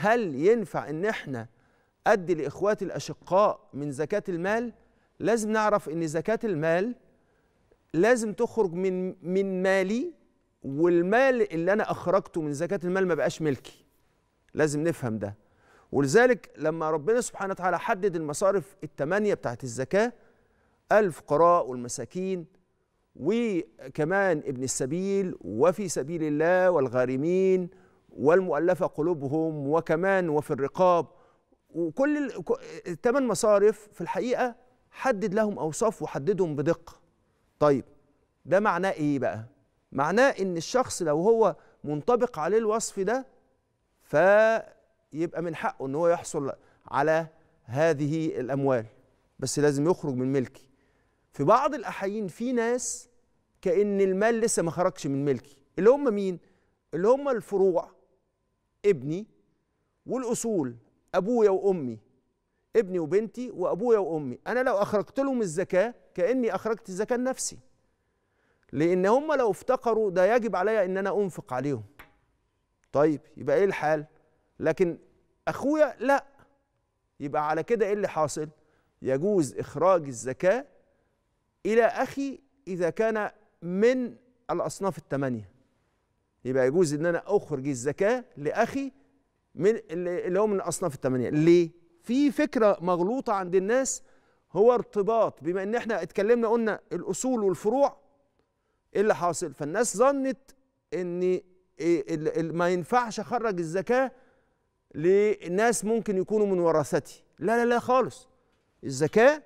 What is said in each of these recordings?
هل ينفع ان احنا ادي لاخواتي الاشقاء من زكاه المال لازم نعرف ان زكاه المال لازم تخرج من من مالي والمال اللي انا اخرجته من زكاه المال ما بقاش ملكي لازم نفهم ده ولذلك لما ربنا سبحانه وتعالى حدد المصارف الثمانيه بتاعت الزكاه الفقراء والمساكين وكمان ابن السبيل وفي سبيل الله والغارمين والمؤلفة قلوبهم وكمان وفي الرقاب وكل الثمان مصارف في الحقيقة حدد لهم أوصاف وحددهم بدقة طيب ده معناه إيه بقى؟ معناه إن الشخص لو هو منطبق عليه الوصف ده فيبقى من حقه إن هو يحصل على هذه الأموال بس لازم يخرج من ملكي في بعض الأحايين في ناس كأن المال لسه ما خرجش من ملكي اللي هم مين؟ اللي هم الفروع ابني والاصول ابويا وامي ابني وبنتي وابويا وامي انا لو اخرجت لهم الزكاه كاني اخرجت الزكاه لنفسي لان هم لو افتقروا ده يجب عليا ان انا انفق عليهم طيب يبقى ايه الحال لكن اخويا لا يبقى على كده ايه اللي حاصل يجوز اخراج الزكاه الى اخي اذا كان من الاصناف الثمانيه يبقى يجوز ان انا اخرج الزكاه لاخي من اللي هو من اصناف الثمانيه ليه في فكره مغلوطه عند الناس هو ارتباط بما ان احنا اتكلمنا قلنا الاصول والفروع ايه اللي حاصل فالناس ظنت ان إيه ما ينفعش اخرج الزكاه لناس ممكن يكونوا من ورثتي لا لا لا خالص الزكاه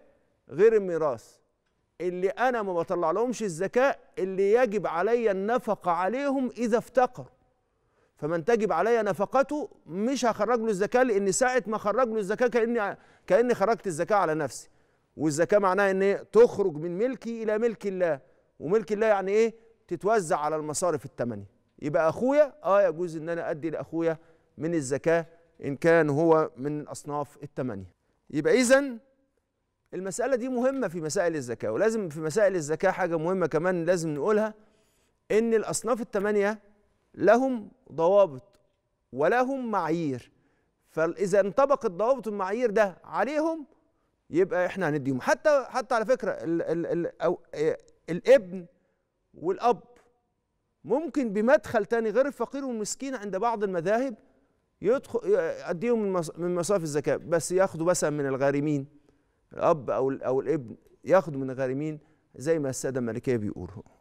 غير الميراث اللي انا ما بطلع لهمش الزكاه اللي يجب علي النفقه عليهم اذا افتقروا فمن تجب علي نفقته مش هخرج له الزكاه لان ساعه ما خرج له الزكاه كاني كاني خرجت الزكاه على نفسي والزكاه معناها ان تخرج من ملكي الى ملك الله وملك الله يعني ايه تتوزع على المصارف الثمانيه يبقى اخويا اه يجوز ان انا ادي لاخويا من الزكاه ان كان هو من اصناف الثمانيه يبقى اذا المسألة دي مهمة في مسائل الزكاة ولازم في مسائل الزكاة حاجة مهمة كمان لازم نقولها إن الأصناف الثمانية لهم ضوابط ولهم معايير فإذا انطبقت الضوابط والمعايير ده عليهم يبقى إحنا هنديهم حتى حتى على فكرة الـ الـ الـ أو إيه، الابن والأب ممكن بمدخل تاني غير الفقير والمسكين عند بعض المذاهب يدخل يديهم من مصاف الزكاة بس ياخدوا مثلا من الغارمين الاب او او الابن ياخد من غارمين زي ما الساده المالكيه بيقولوا